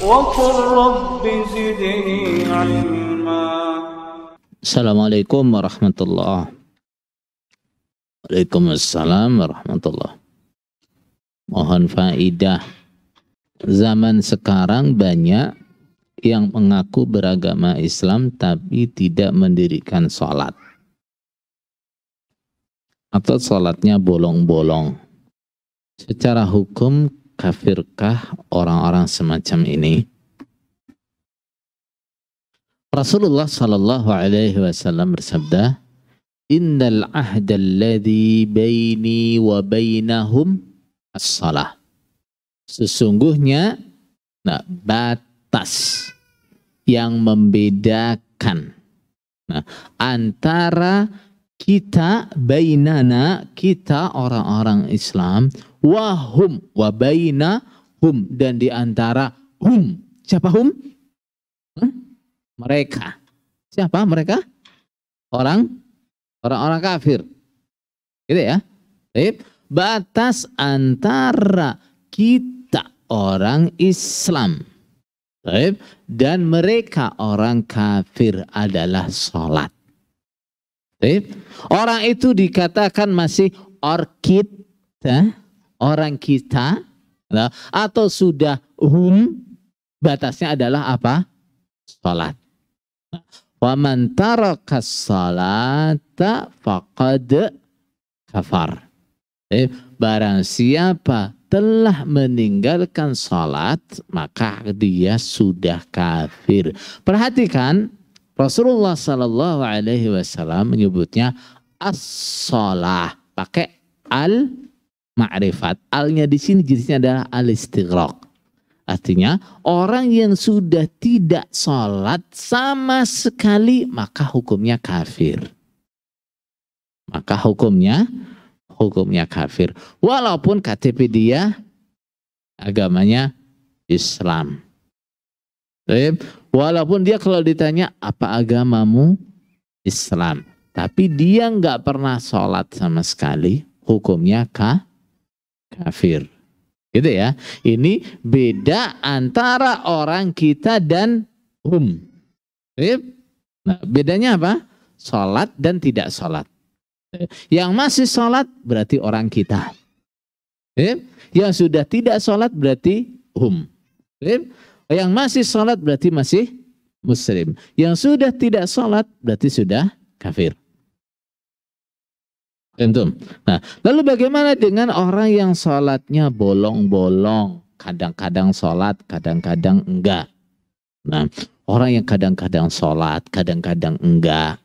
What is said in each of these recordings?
وقل رب زدني علما السلام عليكم Waalaikumsalam warahmatullah Mohon faidah Zaman sekarang banyak yang mengaku beragama Islam tapi tidak mendirikan sholat atau sholatnya bolong-bolong. Secara hukum kafirkah orang-orang semacam ini? Rasulullah Shallallahu Alaihi Wasallam bersabda, Innal ahda alladhi baini wa bainahum as-salah. Sesungguhnya nah, batas yang membedakan nah, antara kita bainana, kita orang-orang Islam, wahum wabaina hum dan di antara hum. Siapa hum? Hmm? Mereka. Siapa mereka? Orang orang-orang kafir. Gitu ya. Baik. Batas antara kita orang Islam Baik. dan mereka orang kafir adalah sholat. Baik. Orang itu dikatakan masih orkid, ya? orang kita atau sudah hum batasnya adalah apa? Salat. Wa man taraka salata faqad kafar. Eh, barang siapa telah meninggalkan salat maka dia sudah kafir. Perhatikan Rasulullah Shallallahu Alaihi Wasallam menyebutnya as-salah pakai al ma'rifat. Alnya di sini jenisnya adalah al-istighraq. Artinya orang yang sudah tidak sholat sama sekali maka hukumnya kafir. Maka hukumnya hukumnya kafir. Walaupun KTP dia agamanya Islam. Walaupun dia kalau ditanya apa agamamu Islam. Tapi dia nggak pernah sholat sama sekali. Hukumnya kafir kafir. Gitu ya. Ini beda antara orang kita dan hum. Nah, bedanya apa? Salat dan tidak salat. Yang masih salat berarti orang kita. Yang sudah tidak salat berarti hum. Yang masih salat berarti masih muslim. Yang sudah tidak salat berarti sudah kafir tentu. Nah, lalu bagaimana dengan orang yang sholatnya bolong-bolong? Kadang-kadang sholat, kadang-kadang enggak. Nah, orang yang kadang-kadang sholat, kadang-kadang enggak.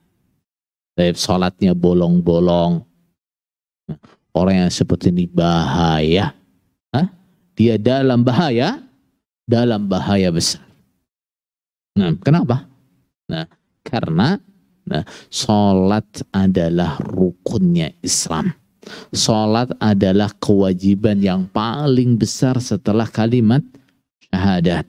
Tapi eh, sholatnya bolong-bolong. Nah, orang yang seperti ini bahaya. Hah? Dia dalam bahaya, dalam bahaya besar. Nah, kenapa? Nah, karena Nah, salat adalah rukunnya Islam. Salat adalah kewajiban yang paling besar setelah kalimat syahadat.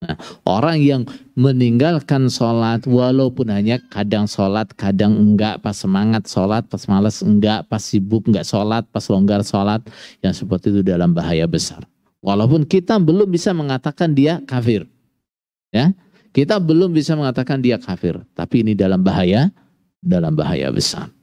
Nah, orang yang meninggalkan sholat walaupun hanya kadang sholat, kadang enggak, pas semangat sholat, pas males enggak, pas sibuk enggak sholat, pas longgar sholat, yang seperti itu dalam bahaya besar. Walaupun kita belum bisa mengatakan dia kafir. Ya, kita belum bisa mengatakan dia kafir, tapi ini dalam bahaya, dalam bahaya besar.